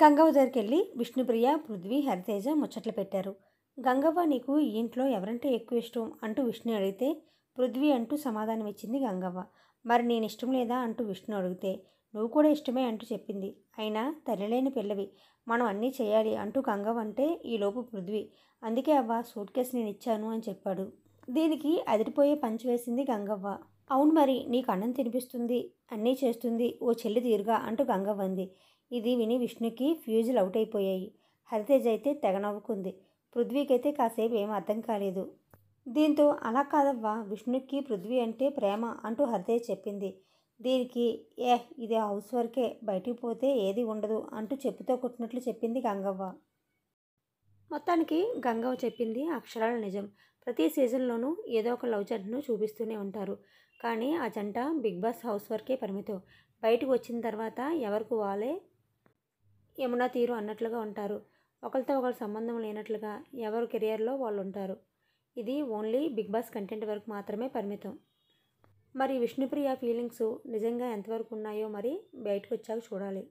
గంగవ్వ దగ్గరికి వెళ్ళి విష్ణుప్రియ పృథ్వీ హరితేజ ముచ్చట్లు పెట్టారు గంగవ్వ నీకు ఈ ఇంట్లో ఎవరంటే ఎక్కువ ఇష్టం అంటూ విష్ణు అడిగితే పృథ్వీ అంటూ సమాధానం ఇచ్చింది గంగవ్వ మరి నేను ఇష్టం లేదా అంటూ విష్ణు అడిగితే నువ్వు కూడా ఇష్టమే అంటూ చెప్పింది అయినా తల్లిలేని పిల్లవి మనం అన్నీ చేయాలి అంటూ గంగవ్వ అంటే ఈలోపు పృథ్వీ అందుకే అవ్వ సూట్ కేసు నేను ఇచ్చాను అని చెప్పాడు దీనికి అదిరిపోయే పంచి వేసింది గంగవ్వ అవును మరి నీకు అన్నం తినిపిస్తుంది అన్నీ చేస్తుంది ఓ చెల్లి తీరుగా అంటూ గంగవ్వ అంది ఇది విని విష్ణుకి ఫ్యూజులు అవుట్ అయిపోయాయి హరితేజ్ అయితే తెగ నవ్వుకుంది పృథ్వీకైతే కాసేపు ఏం అర్థం కాలేదు దీంతో అలా కాదవ్వా విష్ణుకి పృథ్వీ అంటే ప్రేమ అంటూ హరితేజ్ చెప్పింది దీనికి ఏ ఇది హౌస్ వర్కే బయటికి పోతే ఏది ఉండదు అంటూ చెప్పుతో కొట్టినట్లు చెప్పింది గంగవ్వ మొత్తానికి గంగవ్వ చెప్పింది అక్షరాల నిజం ప్రతి సీజన్లోనూ ఏదో ఒక లవ్ జంటను చూపిస్తూనే ఉంటారు కానీ ఆ జంట బిగ్ బాస్ హౌస్ వర్కే పరిమితం బయటకు వచ్చిన తర్వాత ఎవరికి వాళ్ళే యమునా తీరు అన్నట్లుగా ఉంటారు ఒకరితో ఒకరు సంబంధం లేనట్లుగా ఎవరు కెరియర్లో వాళ్ళు ఉంటారు ఇది ఓన్లీ బిగ్ బాస్ కంటెంట్ వరకు మాత్రమే పరిమితం మరి విష్ణుప్రియ ఫీలింగ్స్ నిజంగా ఎంతవరకు ఉన్నాయో మరి బయటకు వచ్చాక చూడాలి